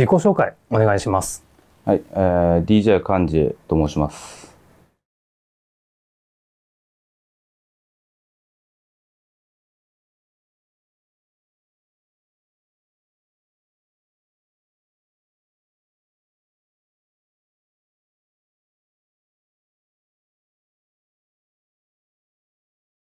自己紹介お願いします。はい、えー、DJ 幹事と申します。